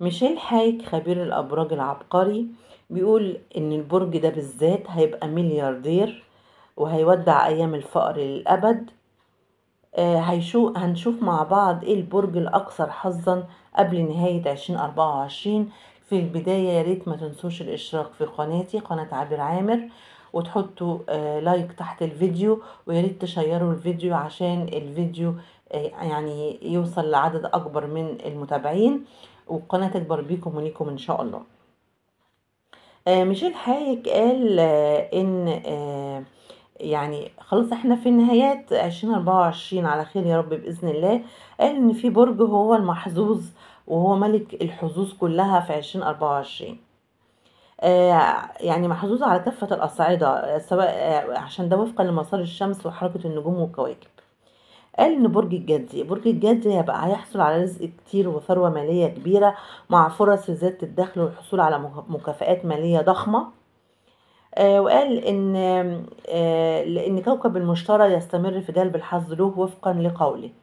ميشيل هايك خبير الأبراج العبقري بيقول إن البرج ده بالذات هيبقى ملياردير وهيودع أيام الفقر للأبد آه، هيشو هنشوف مع بعض ايه البرج الأكثر حظا قبل نهاية عشرين أربعة وعشرين في البداية يا ريت ما تنسوش الاشتراك في قناتي قناة عابر عامر وتحطوا آه، لايك تحت الفيديو ويا ريت تشيروا الفيديو عشان الفيديو آه، يعني يوصل لعدد أكبر من المتابعين والقناة تكبر بيكم وليكم إن شاء الله آه ميشيل حايك قال آه إن آه يعني خلاص احنا في نهايات عشرين اربعة على خير يا رب بإذن الله قال إن في برج هو المحظوظ وهو ملك الحظوظ كلها في عشرين اربعة آه، يعني محظوظة على كافة الأصعدة آه، سواء آه، عشان ده وفقا لمسار الشمس وحركة النجوم والكواكب قال إن برج الجدي برج الجدي هيبقى هيحصل على رزق كتير وثروة مالية كبيرة مع فرص زيادة الدخل والحصول على مكافئات مالية ضخمة آه، وقال إن آه، لأن كوكب المشتري يستمر في جلب الحظ له وفقا لقوله